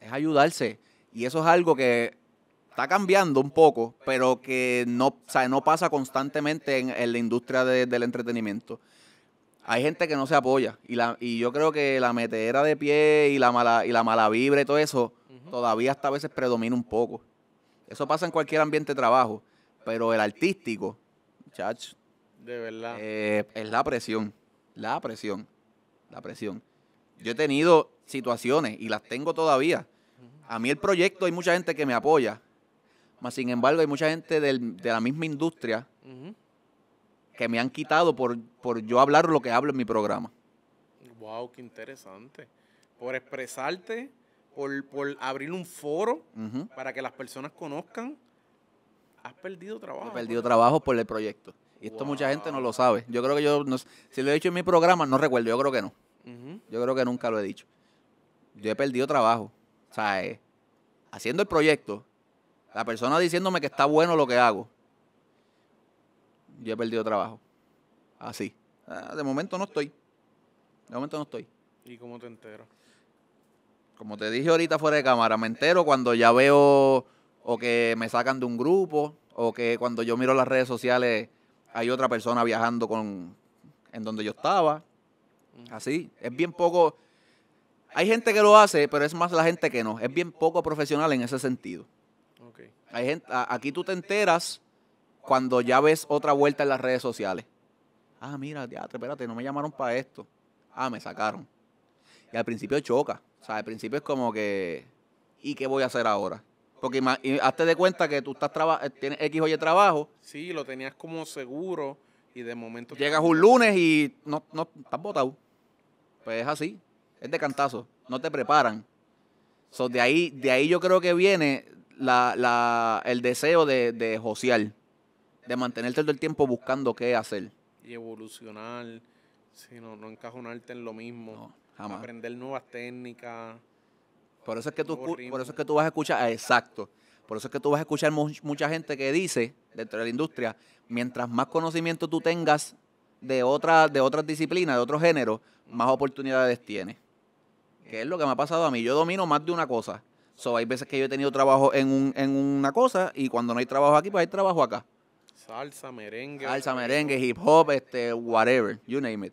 Es ayudarse. Y eso es algo que está cambiando un poco, pero que no, no pasa constantemente en, la industria del entretenimiento hay gente que no se apoya. Y, la, y yo creo que la metedera de pie y la mala, y la mala vibra y todo eso todavía hasta a veces predomina un poco. Eso pasa en cualquier ambiente de trabajo. Pero el artístico, chacho. Eh, es la presión. La presión. La presión. Yo he tenido situaciones y las tengo todavía. A mí el proyecto hay mucha gente que me apoya. Mas sin embargo, hay mucha gente de la misma industria que me han quitado por, yo hablar lo que hablo en mi programa.
Wow, qué interesante. Por expresarte, por, abrir un foro para que las personas conozcan, has perdido trabajo. He
perdido trabajo por el proyecto. Y esto mucha gente no lo sabe. Yo creo que yo, no, si lo he dicho en mi programa, no recuerdo, yo creo que no. Yo creo que nunca lo he dicho. Yo he perdido trabajo. O sea, eh, haciendo el proyecto, la persona diciéndome que está bueno lo que hago, yo he perdido trabajo. Así. Ah, de momento no estoy. De momento no estoy. ¿Y cómo te entero? Como te dije ahorita fuera de cámara, me entero cuando ya veo o que me sacan de un grupo o que cuando yo miro las redes sociales hay otra persona viajando con en donde yo estaba. Así, es bien poco hay gente que lo hace, pero es más la gente que no. Es bien poco profesional en ese sentido. Hay aquí tú te enteras cuando ya ves otra vuelta en las redes sociales. Ah, mira, teatro, espérate, no me llamaron para esto. Ah, me sacaron. Y al principio choca. O sea, al principio es como que, ¿y qué voy a hacer ahora? Porque hazte de cuenta que tú estás eh, tienes X o Y trabajo. Sí, lo
tenías como seguro y de momento... Llegas un
lunes y no, no estás botado. Pues es así, es de cantazo, no te preparan. So, de, ahí, de ahí yo creo que viene el deseo de, de josear de mantenerte todo el tiempo buscando qué hacer.
Y evolucionar, si no, encajonarte en lo mismo. No, jamás. Aprender nuevas técnicas.
Por eso es que tú, por eso es que tú vas a escuchar, ah, exacto. Por eso es que tú vas a escuchar mucha gente que dice dentro de la industria, mientras más conocimiento tú tengas de otra de otras disciplinas, de otro género, más oportunidades tienes. Que es lo que me ha pasado a mí. Yo domino más de una cosa. So, hay veces que yo he tenido trabajo en, un, en una cosa y cuando no hay trabajo aquí, pues hay trabajo acá
salsa, merengue. Salsa, merengue, hip
hop, este, whatever, you name it.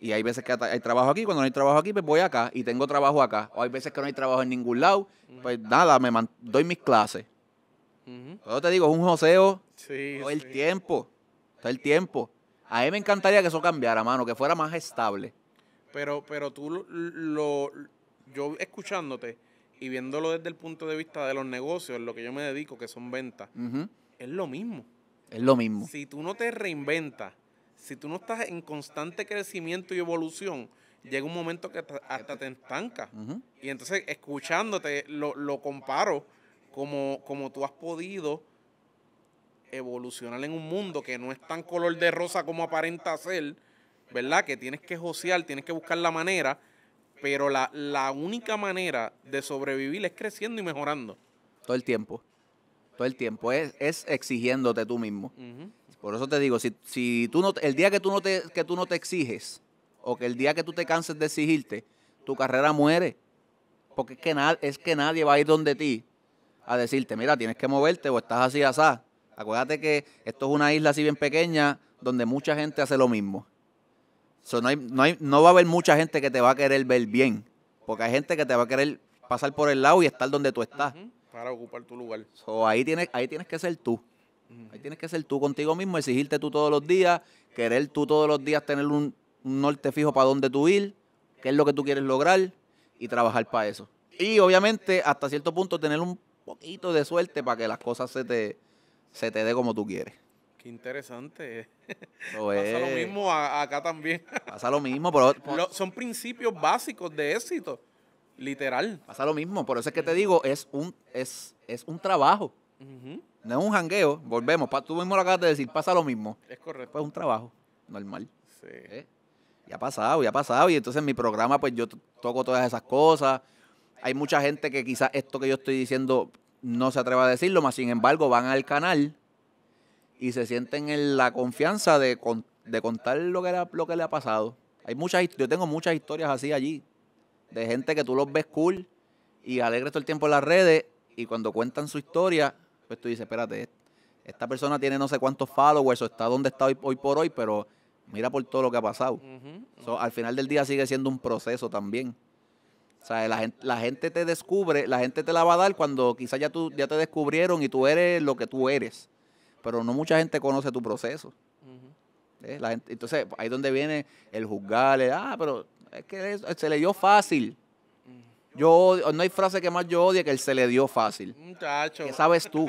Y hay veces que hay trabajo aquí, cuando no hay trabajo aquí, pues voy acá y tengo trabajo acá. O hay veces que no hay trabajo en ningún lado, pues nada, me doy mis clases. Yo te digo, un joseo sí, todo el tiempo, todo el tiempo. A mí me encantaría que eso cambiara, mano, que fuera más estable.
Pero, pero tú lo, yo escuchándote y viéndolo desde el punto de vista de los negocios, lo que yo me dedico, que son ventas, es lo mismo. Es lo mismo. Si tú no te reinventas, si tú no estás en constante crecimiento y evolución, llega un momento que hasta te estanca. Y entonces, escuchándote, lo, comparo como, como tú has podido evolucionar en un mundo que no es tan color de rosa como aparenta ser, ¿verdad? Que tienes que josear, tienes que buscar la manera, pero la, la única manera de sobrevivir es creciendo
y mejorando. Todo el tiempo todo el tiempo, es, exigiéndote tú mismo. Por eso te digo, si, tú no, el día que tú no, te, que tú no te exiges, o que el día que tú te canses de exigirte, tu carrera muere. Porque es que, es que nadie va a ir donde ti a decirte, mira, tienes que moverte o estás así, asá. Acuérdate que esto es una isla así bien pequeña donde mucha gente hace lo mismo. no, va a haber mucha gente que te va a querer ver bien, porque hay gente que te va a querer pasar por el lado y estar donde tú estás
para ocupar tu lugar.
ahí, tienes, ahí tienes que ser tú. Ahí tienes que ser tú contigo mismo, exigirte tú todos los días, querer tú todos los días tener un, norte fijo para dónde tú ir, qué es lo que tú quieres lograr y trabajar para eso. Y obviamente, hasta cierto punto, tener un poquito de suerte para que las cosas se te, se te dé como tú quieres.
Qué interesante. pasa lo mismo acá también. Pasa lo
mismo, pero... son
principios
básicos de éxito. Literal. Pasa lo mismo. Por eso es que te digo, es un, es, es un trabajo. No es un jangueo. Volvemos. tú mismo lo acabas de decir, pasa lo mismo. Es correcto. Pues es un trabajo normal. Sí. ¿Eh? Ya ha pasado, ya ha pasado. Y entonces en mi programa, pues yo toco todas esas cosas. Hay mucha gente que quizás esto que yo estoy diciendo no se atreva a decirlo, más sin embargo van al canal y se sienten en la confianza de, con, de contar lo que, era, lo que le ha pasado. Hay muchas, yo tengo muchas historias así allí de gente que tú los ves cool y alegres todo el tiempo en las redes y cuando cuentan su historia, pues tú dices, espérate, esta persona tiene no sé cuántos followers o está donde está hoy, hoy por hoy, pero mira por todo lo que ha pasado. al final del día sigue siendo un proceso también. O sea, la gente, te descubre, la gente te la va a dar cuando quizás ya, tú, ya te descubrieron y tú eres lo que tú eres. Pero no mucha gente conoce tu proceso. entonces, ahí es donde viene el juzgarle, ah, pero es que se le dio fácil. Yo, no hay frase que más yo odie que el se le dio fácil.
Muchacho. ¿Qué
sabes tú?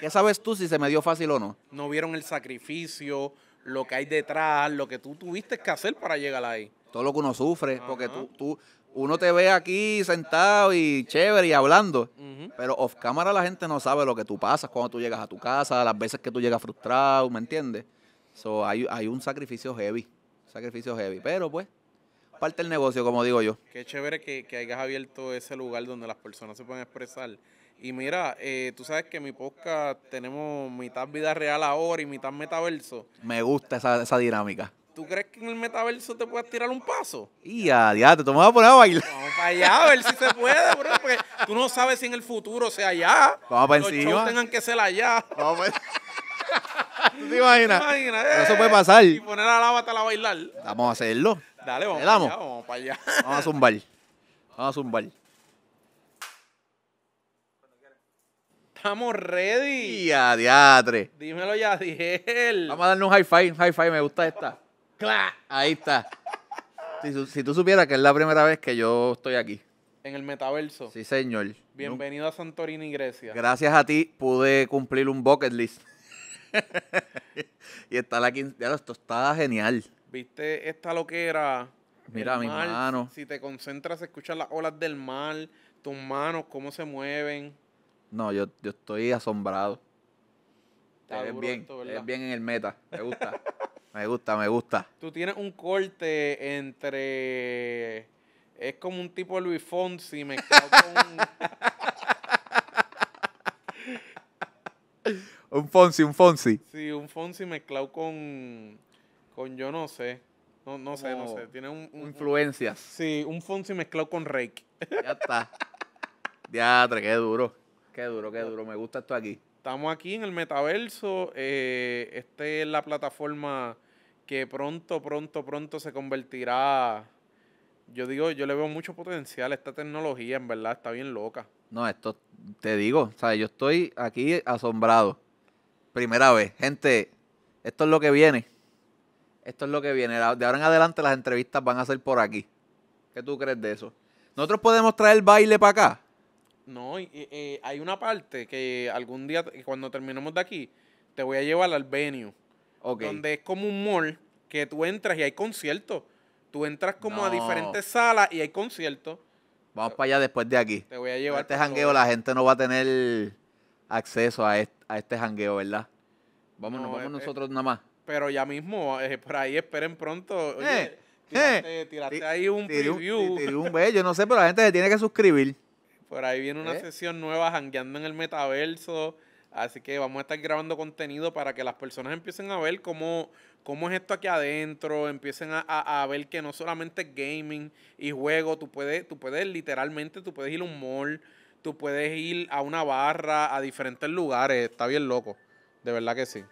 ¿Qué sabes tú si se me dio fácil o no?
No vieron el sacrificio, lo que hay detrás, lo que tú tuviste que hacer para llegar ahí.
Todo lo que uno sufre, porque tú, tú, uno te ve aquí sentado y chévere y hablando, pero off cámara la gente no sabe lo que tú pasas cuando tú llegas a tu casa, las veces que tú llegas frustrado, ¿me entiendes? So, hay, hay un sacrificio heavy, sacrificio heavy, pero pues parte del negocio, como digo yo.
Qué chévere que, hayas abierto ese lugar donde las personas se pueden expresar. Y mira, eh, tú sabes que en mi podcast tenemos mitad vida real ahora y mitad metaverso.
Me gusta esa, dinámica.
¿Tú crees que en el metaverso te puedes tirar un paso?
Y a te tú me a poner a bailar. Vamos
para allá, a ver si se puede, porque tú no sabes si en el futuro sea allá. Vamos para encima. tengan que ser allá. ¿Tú te imaginas? eso puede pasar. Y poner a la bata a bailar.
Vamos a hacerlo. Dale, vamos. vamos para allá. Vamos a zumbar. Vamos a zumbar. Estamos ready. Ya, diatre. Dímelo, ya, Yadiel. Vamos a darle un high five. Un high five, me gusta esta. Ahí está. Si, si, tú supieras que es la primera vez que yo estoy aquí. En el metaverso. Sí, señor.
Bienvenido a Santorini, Grecia. Gracias
a ti pude cumplir un bucket list. y está la ya esto está genial.
¿Viste esta lo que era?
Mira, mi mano.
Si te concentras, escuchas las olas del mar, tus manos, cómo se mueven.
No, yo, estoy asombrado.
Está bien, bien
en el meta. Me gusta. me gusta, me gusta.
Tú tienes un corte entre. Es como un tipo Luis Fonsi me. con,
Un Fonsi, un Fonsi.
Sí, un Fonsi mezclado con, con yo no sé. No, no sé, no, sé. Tiene un, Influencias. sí, un Fonsi mezclado con Reiki. Ya está. Diatre,
qué duro. Qué duro, qué duro. Me gusta esto aquí.
Estamos aquí en el metaverso. Eh, esta es la plataforma que pronto, pronto, pronto se convertirá. Yo digo, yo le veo mucho potencial a esta tecnología, en verdad, está bien loca.
No, esto te digo, o yo estoy aquí asombrado primera vez. Gente, esto es lo que viene. Esto es lo que viene. De ahora en adelante las entrevistas van a ser por aquí. ¿Qué tú crees de eso? ¿Nosotros podemos traer baile para acá?
No, hay una parte que algún día, cuando terminemos de aquí, te voy a llevar al venue. Donde es como un mall que tú entras y hay conciertos. Tú entras como a diferentes salas y hay conciertos.
Vamos para allá después de aquí. Te voy a llevar. Este jangueo la gente no va a tener acceso a, este, a este jangueo, ¿verdad?
Vámonos eh, nosotros nada más. Pero ya mismo, eh, por ahí esperen pronto. Oye, eh, tirate ahí un preview. Un,
bello, no sé, pero la gente se tiene que suscribir.
Por ahí viene una sesión nueva, jangueando en el metaverso. Así que vamos a estar grabando contenido para que las personas empiecen a ver cómo, cómo es esto aquí adentro, empiecen a, ver que no solamente es gaming y juego, tú puedes, tú puedes literalmente, tú puedes ir a un mall, Tú puedes ir a una barra, a diferentes lugares. Está bien loco. De verdad que sí.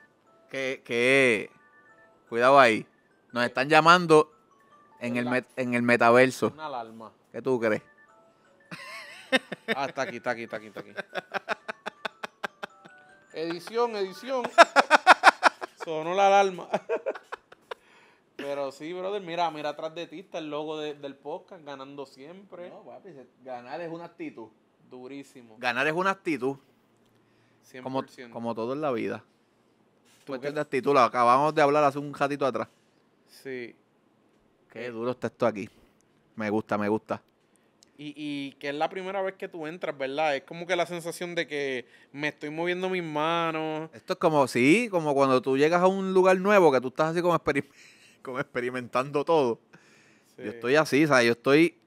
Que, que cuidado ahí. Nos están llamando en el, en metaverso. Una alarma. ¿Qué tú crees?
Ah, está aquí, está aquí, está aquí, está aquí. Edición, edición. Sonó la alarma. Pero sí, brother, mira, mira atrás de ti está el logo del podcast, ganando siempre. No, papi, ganar es una actitud. Durísimo.
Ganar es una actitud.
Como, como
todo en la vida. eres de actitud, acabamos de hablar hace un ratito atrás. Sí. Qué eh. duro está esto aquí. Me gusta, me gusta.
Y, que es la primera vez que tú entras, ¿verdad? Es como que la sensación de que me estoy moviendo mis manos.
Esto es como, sí, como cuando tú llegas a un lugar nuevo que tú estás así como, experimentando todo. Yo estoy así, o sea, yo estoy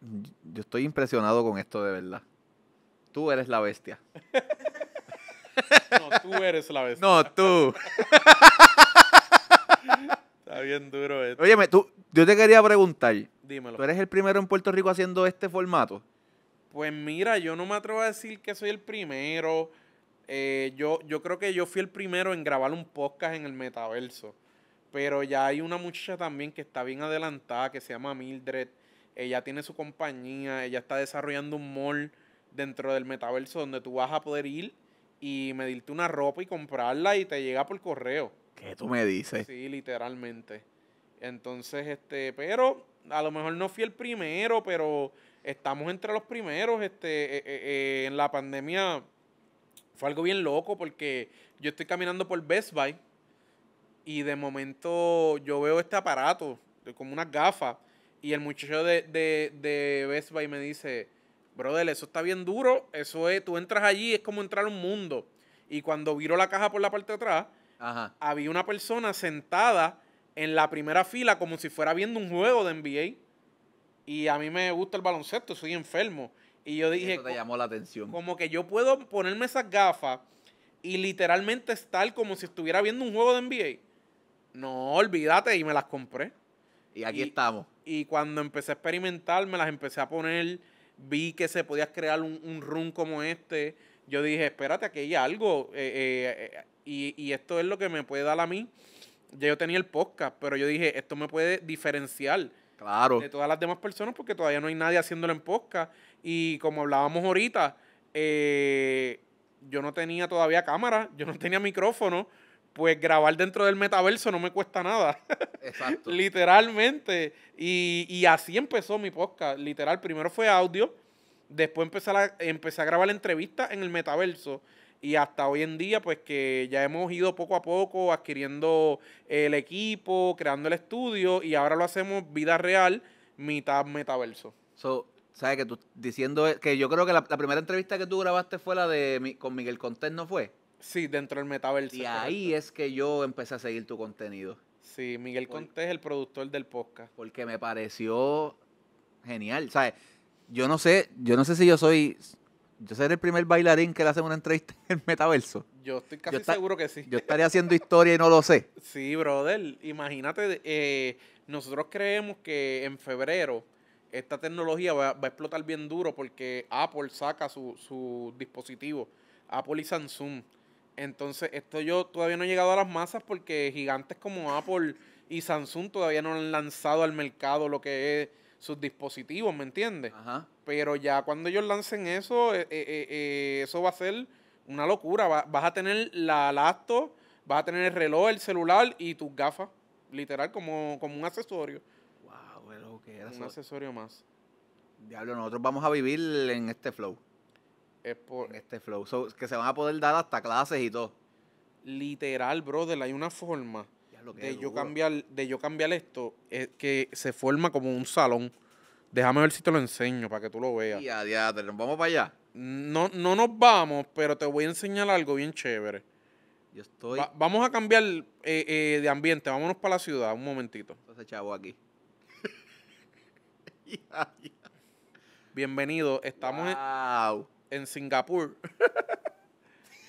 yo estoy impresionado con esto de verdad. Tú eres la bestia.
no, tú eres la bestia.
No, tú.
Está bien duro esto.
Óyeme, tú, yo te quería preguntar. Dímelo. ¿Tú eres el primero en Puerto Rico haciendo este formato?
Pues mira, yo no me atrevo a decir que soy el primero. Eh, yo, yo creo que yo fui el primero en grabar un podcast en el metaverso. Pero ya hay una muchacha también que está bien adelantada, que se llama Mildred ella tiene su compañía, ella está desarrollando un mall dentro del metaverso donde tú vas a poder ir y medirte una ropa y comprarla y te llega por correo. ¿Qué tú me dices? Sí, literalmente. Entonces, este, pero a lo mejor no fui el primero, pero estamos entre los primeros. Este, eh, eh, eh, en la pandemia fue algo bien loco porque yo estoy caminando por Best Buy y de momento yo veo este aparato, como unas gafas, y el muchacho de, de, de Best Buy me dice, brother, eso está bien duro, eso es, tú entras allí, es como entrar a un mundo. Y cuando viro la caja por la parte de atrás, había una persona sentada en la primera fila como si fuera viendo un juego de NBA. Y a mí me gusta el baloncesto, soy enfermo. Y yo dije... Como que yo puedo ponerme esas gafas y literalmente estar como si estuviera viendo un juego de NBA. No, olvídate, y me las compré. Y aquí estamos y cuando empecé a experimentar, me las empecé a poner, vi que se podía crear un, un run como este, yo dije, espérate, aquí hay algo, eh, eh, eh, y, y, esto es lo que me puede dar a mí. Ya yo tenía el podcast, pero yo dije, esto me puede diferenciar claro. de todas las demás personas porque todavía no hay nadie haciéndolo en podcast. Y como hablábamos ahorita, yo no tenía todavía cámara, yo no tenía micrófono, pues grabar dentro del metaverso no me cuesta nada. Exacto. Literalmente. Y, así empezó mi podcast. Literal, primero fue audio, después empecé a, a grabar la entrevista en el metaverso. Y hasta hoy en día, pues que ya hemos ido poco a poco adquiriendo el equipo, creando el estudio y ahora lo hacemos vida
real, mitad metaverso. So, ¿sabes? Que tú diciendo que yo creo que la, primera entrevista que tú grabaste fue la de con Miguel Contés, ¿no fue? Sí, dentro del metaverso. Y ahí es que yo empecé a seguir tu contenido. Sí, Miguel Conte el productor del podcast. Porque me pareció genial. ¿Sabes? Yo no sé, yo no sé si yo soy. Yo seré el primer bailarín que le hace una entrevista en el metaverso.
Yo estoy casi seguro que sí.
Yo estaría haciendo historia y no lo sé.
Sí, brother. Imagínate, eh, nosotros creemos que en febrero esta tecnología va, a explotar bien duro porque Apple saca su, su dispositivo, Apple y Samsung entonces, esto yo todavía no he llegado a las masas porque gigantes como Apple y Samsung todavía no han lanzado al mercado lo que es sus dispositivos, ¿me entiendes? Pero ya cuando ellos lancen eso, eh, eh, eh, eso va a ser una locura. vas a tener la laptop, vas a tener el reloj, el celular y tus gafas, literal, como, como un accesorio. Wow, que era Un
accesorio más. Diablo, nosotros vamos a vivir en este flow es por... Este flow. que se van a poder dar hasta clases y todo.
Literal, brother. Hay una forma de yo, cambiar, de yo cambiar esto es que se forma como un salón. Déjame ver si te lo enseño para que tú lo veas. Ya, ya, vamos para allá. No, no nos vamos, pero te voy a enseñar algo bien chévere. Yo estoy. vamos a cambiar eh, eh, de ambiente, vámonos para la ciudad un momentito. Entonces, chavo, aquí. Bienvenido, estamos en en Singapur.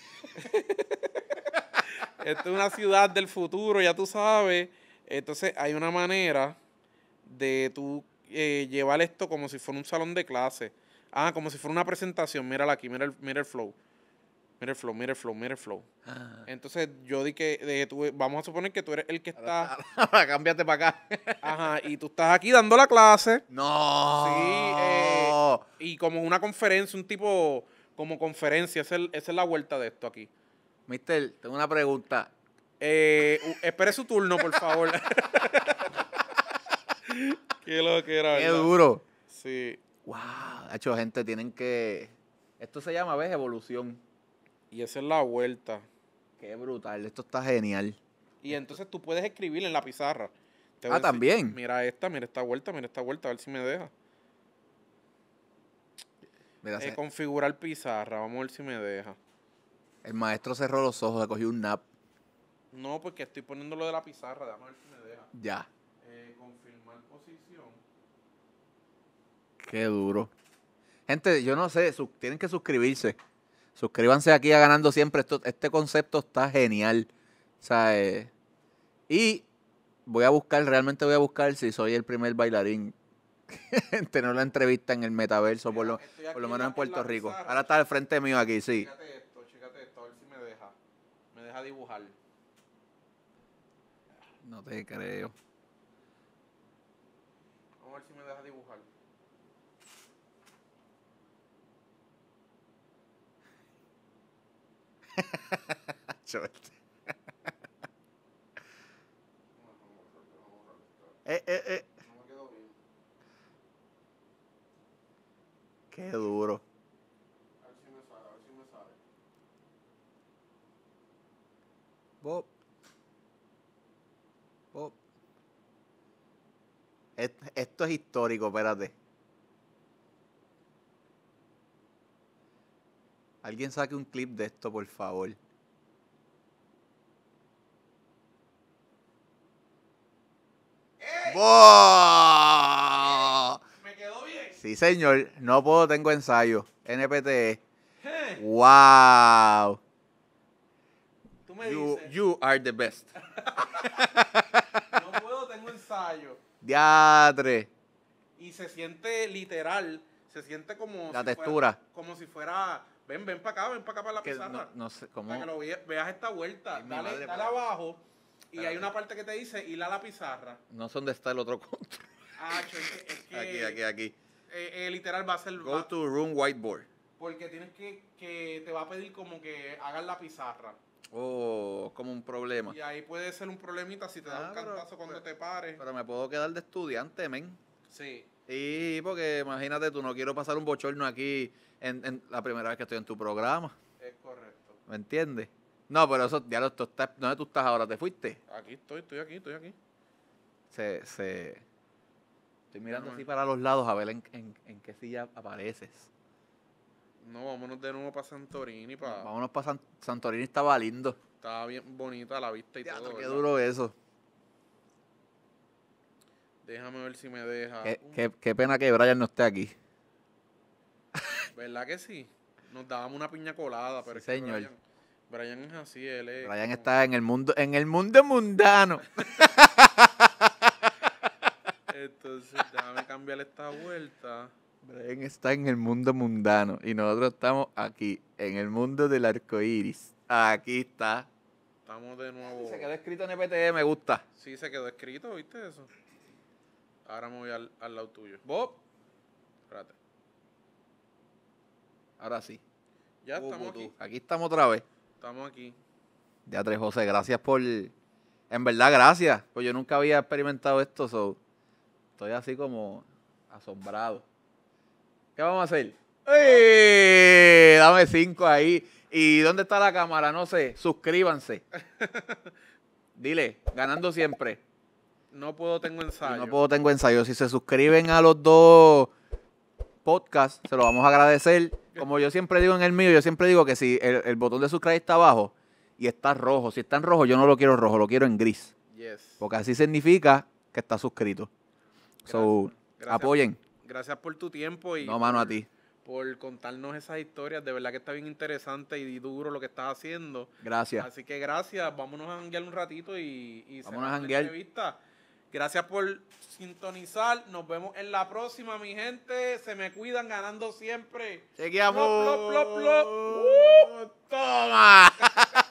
Esta es una ciudad del futuro, ya tú sabes. Entonces hay una manera de tú eh, llevar esto como si fuera un salón de clase. Ah, como si fuera una presentación. Mírala aquí, mira el, mira el flow. Mira flow, mira flow, mira flow. Ah. Entonces yo di que, tú, vamos a suponer que tú eres el que está. Cámbiate para acá. Ajá, y tú estás aquí dando la clase. No. Sí, eh, y como una conferencia, un tipo, como conferencia, esa es, la vuelta de esto aquí. Mister, tengo una pregunta. Eh, espere su turno, por favor. Qué
lo que era. Qué duro. Sí. Wow, hecho, gente, tienen que. Esto se llama, ¿ves? Evolución. Y esa es la vuelta. Qué brutal, esto está genial.
Y entonces tú puedes escribir en la pizarra. ah, también. mira esta, mira esta vuelta, mira esta vuelta, a ver si me deja. Mira, eh, configurar pizarra, vamos a ver si me deja.
El maestro cerró los ojos, le cogió un nap.
No, porque estoy poniendo lo de la pizarra, vamos a ver si me deja. Ya. Eh, confirmar posición.
Qué duro. Gente, yo no sé, tienen que suscribirse. Suscríbanse aquí a Ganando Siempre. este concepto está genial. y voy a buscar, realmente voy a buscar si soy el primer bailarín en tener la entrevista en el metaverso, por lo, menos en Puerto Rico. Ahora está al frente mío aquí, sí.
Chécate esto, chécate esto, a ver si me deja. Me deja dibujar.
No te creo.
Vamos a ver si me deja dibujar. Este. Eh, eh, eh,
Qué duro.
A ver si me sale, a ver si me sale.
Bob. Bob. Esto es histórico, espérate. Alguien saque un clip de esto, por favor. ¿Me quedó bien? Sí, señor. No puedo, tengo ensayo. NPTE. ¡Wow! Tú me you, dices. You are the best. no puedo, tengo ensayo. Diadre.
Y se siente literal. Se siente como. La textura. como si fuera Ven, ven para acá, ven para acá para la pizarra.
No, sé, ¿cómo? Para que lo
veas esta vuelta. dale, abajo. Y hay una parte que te dice ir a la pizarra.
No sé dónde está el otro control.
Ah, es
que, aquí, aquí, aquí. Eh, eh literal va a ser. Go to room whiteboard.
Porque tienes que, que. Te va a pedir como que hagas la pizarra.
Oh, como un problema. Y
ahí puede ser un problemita si te das da un ah, cantazo cuando te pares.
Pero me puedo quedar de estudiante, men. Sí. Y porque imagínate tú, no quiero pasar un bochorno aquí en, en la primera vez que estoy en tu programa.
Es correcto.
¿Me entiendes? No, pero eso, ya lo, ¿dónde tú estás ahora? ¿Te fuiste?
Aquí estoy, estoy aquí, estoy aquí.
Se, se... Estoy mirando así para los lados a ver en, en, en, qué silla apareces.
No, vámonos de nuevo para Santorini. vámonos
para Santorini, estaba lindo.
Estaba bien bonita la vista y todo. Qué duro eso. Déjame ver si me deja. Qué, uh. qué,
qué pena que Brian no esté aquí.
¿Verdad que sí? Nos dábamos una piña colada, pero señor. Brian, es así, él es Brian
está en el mundo, en el mundo mundano.
Entonces, déjame cambiar esta vuelta. Brian
está en el mundo mundano y nosotros estamos aquí, en el mundo del arco iris.
Aquí está. Estamos de nuevo. se quedó escrito en
PTE, me gusta.
Sí, se quedó escrito, ¿viste eso? Ahora me voy al, al lado tuyo. Bob, espérate.
Ahora sí. Ya estamos aquí. Aquí estamos otra vez. Estamos aquí. Ya tres José, gracias por. En verdad, gracias. Pues yo nunca había experimentado esto, so estoy así como asombrado. ¿Qué vamos a hacer? Eh, Dame cinco ahí. ¿Y dónde está la cámara? No sé. Suscríbanse. Dile, ganando siempre. No puedo, tengo ensayo. no puedo, tengo ensayo. Si se suscriben a los dos podcasts, se lo vamos a agradecer como yo siempre digo en el mío, yo siempre digo que si el, botón de suscribir está abajo y está rojo, si está en rojo, yo no lo quiero rojo, lo quiero en gris. Porque así significa que está suscrito. So, apoyen.
Gracias por tu tiempo y. No, mano, a ti. Por contarnos esas historias. De verdad que está bien interesante y duro lo que estás haciendo. Gracias. Así que gracias. Vámonos a janguear un ratito y. y Vámonos la entrevista. Gracias por sintonizar. Nos vemos en la próxima, mi gente. Se me cuidan ganando siempre. Seguimos. Plop, ¡Uh! ¡Toma!